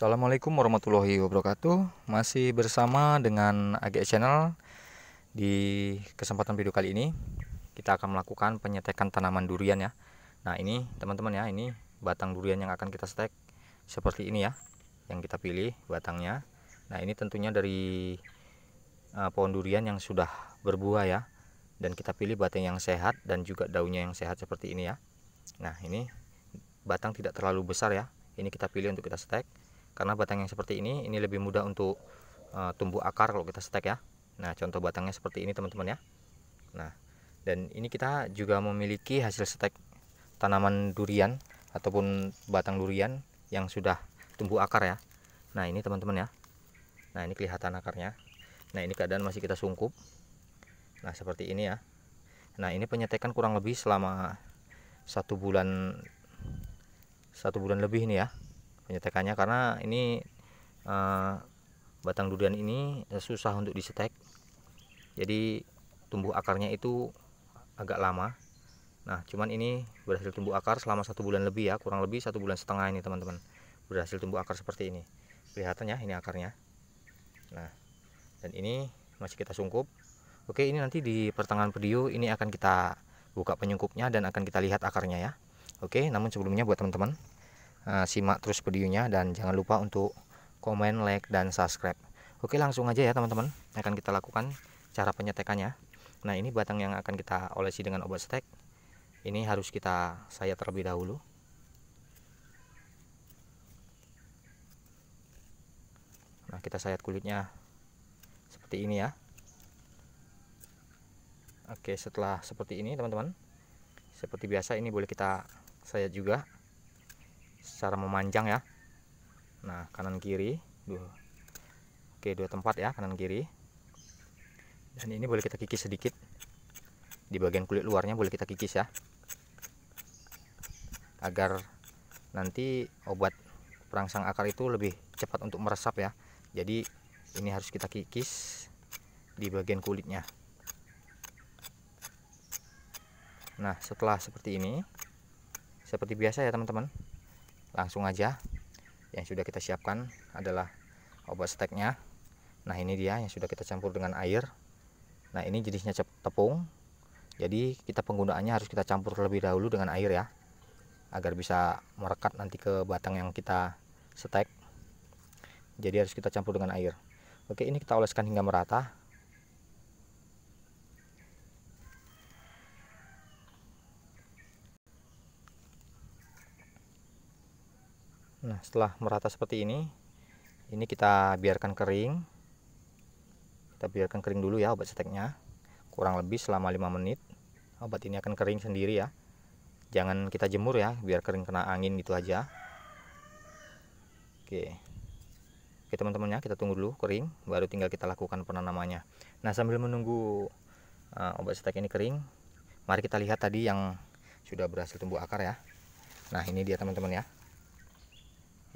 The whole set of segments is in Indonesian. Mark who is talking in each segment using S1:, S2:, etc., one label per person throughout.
S1: Assalamualaikum warahmatullahi wabarakatuh Masih bersama dengan AG Channel Di kesempatan video kali ini Kita akan melakukan penyetekan tanaman durian ya Nah ini teman-teman ya Ini batang durian yang akan kita setek Seperti ini ya Yang kita pilih batangnya Nah ini tentunya dari uh, pohon durian yang sudah berbuah ya Dan kita pilih batang yang sehat Dan juga daunnya yang sehat seperti ini ya Nah ini batang tidak terlalu besar ya Ini kita pilih untuk kita stek karena batang yang seperti ini ini lebih mudah untuk uh, tumbuh akar kalau kita stek ya nah contoh batangnya seperti ini teman-teman ya nah dan ini kita juga memiliki hasil stek tanaman durian ataupun batang durian yang sudah tumbuh akar ya nah ini teman-teman ya nah ini kelihatan akarnya nah ini keadaan masih kita sungkup nah seperti ini ya nah ini penyetekan kurang lebih selama satu bulan satu bulan lebih nih ya menyetekannya karena ini uh, batang durian ini susah untuk disetek jadi tumbuh akarnya itu agak lama nah cuman ini berhasil tumbuh akar selama satu bulan lebih ya kurang lebih satu bulan setengah ini teman-teman berhasil tumbuh akar seperti ini kelihatannya ini akarnya nah dan ini masih kita sungkup oke ini nanti di pertengahan video ini akan kita buka penyungkupnya dan akan kita lihat akarnya ya oke namun sebelumnya buat teman-teman Eh, simak terus videonya dan jangan lupa untuk komen, like, dan subscribe. Oke langsung aja ya teman-teman, akan kita lakukan cara penyetekannya. Nah ini batang yang akan kita olesi dengan obat stek. Ini harus kita sayat terlebih dahulu. Nah kita sayat kulitnya seperti ini ya. Oke setelah seperti ini teman-teman seperti biasa ini boleh kita sayat juga secara memanjang ya nah kanan kiri dua oke dua tempat ya kanan kiri dan ini boleh kita kikis sedikit di bagian kulit luarnya boleh kita kikis ya agar nanti obat perangsang akar itu lebih cepat untuk meresap ya jadi ini harus kita kikis di bagian kulitnya nah setelah seperti ini seperti biasa ya teman-teman langsung aja yang sudah kita siapkan adalah obat steknya nah ini dia yang sudah kita campur dengan air nah ini jenisnya tepung jadi kita penggunaannya harus kita campur lebih dahulu dengan air ya agar bisa merekat nanti ke batang yang kita stek. jadi harus kita campur dengan air oke ini kita oleskan hingga merata Nah setelah merata seperti ini ini kita biarkan kering kita biarkan kering dulu ya obat seteknya kurang lebih selama 5 menit obat ini akan kering sendiri ya jangan kita jemur ya biar kering kena angin gitu aja oke oke teman-teman kita tunggu dulu kering baru tinggal kita lakukan penanamannya nah sambil menunggu uh, obat setek ini kering mari kita lihat tadi yang sudah berhasil tumbuh akar ya nah ini dia teman-teman ya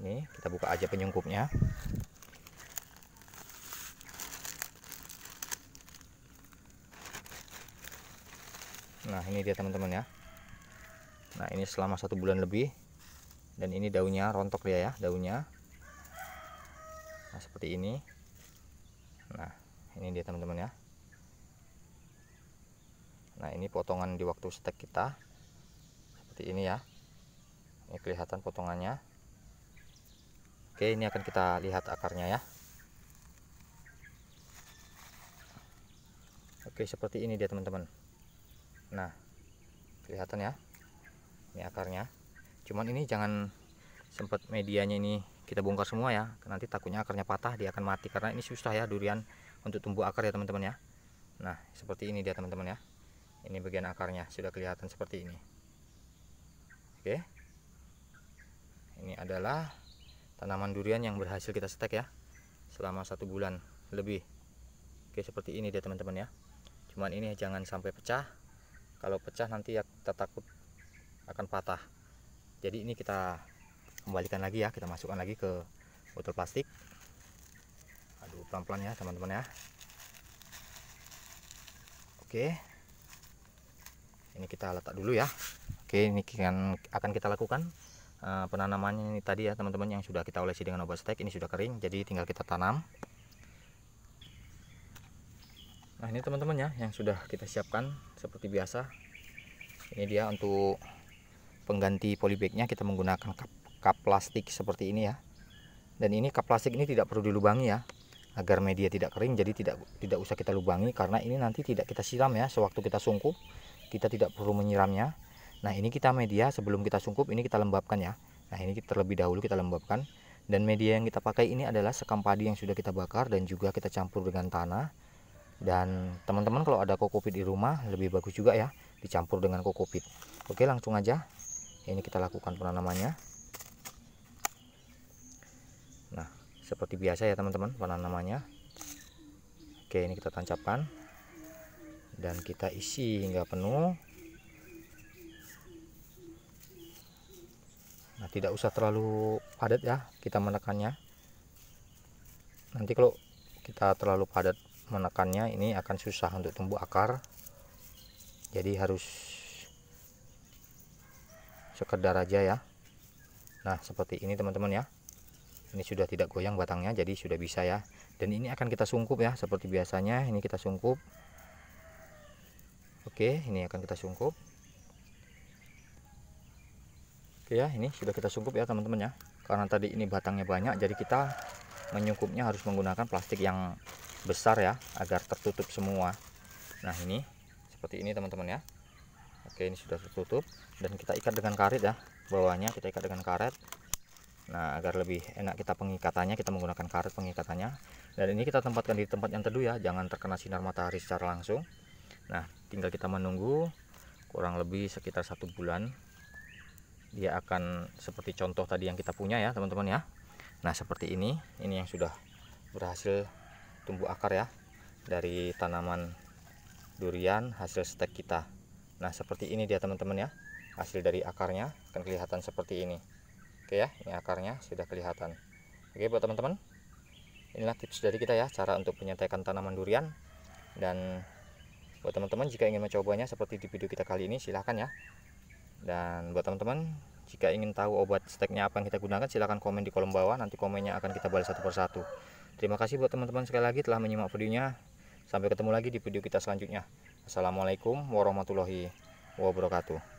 S1: ini kita buka aja penyungkupnya nah ini dia teman-teman ya nah ini selama satu bulan lebih dan ini daunnya rontok dia ya daunnya nah seperti ini nah ini dia teman-teman ya nah ini potongan di waktu stek kita seperti ini ya ini kelihatan potongannya Oke, ini akan kita lihat akarnya ya. Oke, seperti ini dia teman-teman. Nah, kelihatan ya. Ini akarnya. Cuman ini jangan sempat medianya ini kita bongkar semua ya. Nanti takutnya akarnya patah, dia akan mati karena ini susah ya durian untuk tumbuh akar ya teman-teman ya. Nah, seperti ini dia teman-teman ya. Ini bagian akarnya sudah kelihatan seperti ini. Oke. Ini adalah tanaman durian yang berhasil kita setek ya selama satu bulan lebih oke seperti ini dia teman-teman ya cuman ini jangan sampai pecah kalau pecah nanti ya kita takut akan patah jadi ini kita kembalikan lagi ya kita masukkan lagi ke botol plastik aduh pelan-pelan ya teman-teman ya oke ini kita letak dulu ya oke ini akan kita lakukan Eh, penanamannya ini tadi ya teman-teman yang sudah kita olesi dengan obat stek ini sudah kering jadi tinggal kita tanam nah ini teman-teman ya yang sudah kita siapkan seperti biasa ini dia untuk pengganti polybagnya kita menggunakan kap kap plastik seperti ini ya dan ini kap plastik ini tidak perlu dilubangi ya agar media tidak kering jadi tidak tidak usah kita lubangi karena ini nanti tidak kita siram ya sewaktu kita sungkup kita tidak perlu menyiramnya Nah ini kita media sebelum kita sungkup ini kita lembabkan ya. Nah ini terlebih dahulu kita lembabkan dan media yang kita pakai ini adalah sekam padi yang sudah kita bakar dan juga kita campur dengan tanah. Dan teman-teman kalau ada kokopit di rumah lebih bagus juga ya dicampur dengan kokopit. Oke langsung aja ini kita lakukan penanamannya. Nah seperti biasa ya teman-teman penanamannya. Oke ini kita tancapkan dan kita isi hingga penuh nah, tidak usah terlalu padat ya kita menekannya nanti kalau kita terlalu padat menekannya ini akan susah untuk tumbuh akar jadi harus sekedar aja ya nah seperti ini teman-teman ya ini sudah tidak goyang batangnya jadi sudah bisa ya dan ini akan kita sungkup ya seperti biasanya ini kita sungkup oke ini akan kita sungkup Oke ya, ini sudah kita sungkup ya teman-teman ya. Karena tadi ini batangnya banyak, jadi kita menyungkupnya harus menggunakan plastik yang besar ya, agar tertutup semua. Nah ini, seperti ini teman-teman ya. Oke, ini sudah tertutup. Dan kita ikat dengan karet ya. Bawahnya kita ikat dengan karet. Nah, agar lebih enak kita pengikatannya, kita menggunakan karet pengikatannya. Dan ini kita tempatkan di tempat yang teduh ya, jangan terkena sinar matahari secara langsung. Nah, tinggal kita menunggu kurang lebih sekitar satu bulan dia akan seperti contoh tadi yang kita punya ya teman-teman ya nah seperti ini ini yang sudah berhasil tumbuh akar ya dari tanaman durian hasil stek kita nah seperti ini dia teman-teman ya hasil dari akarnya akan kelihatan seperti ini oke ya ini akarnya sudah kelihatan oke buat teman-teman inilah tips dari kita ya cara untuk menyetaikan tanaman durian dan buat teman-teman jika ingin mencobanya seperti di video kita kali ini silahkan ya dan buat teman-teman jika ingin tahu obat steknya apa yang kita gunakan silahkan komen di kolom bawah nanti komennya akan kita balas satu persatu terima kasih buat teman-teman sekali lagi telah menyimak videonya sampai ketemu lagi di video kita selanjutnya assalamualaikum warahmatullahi wabarakatuh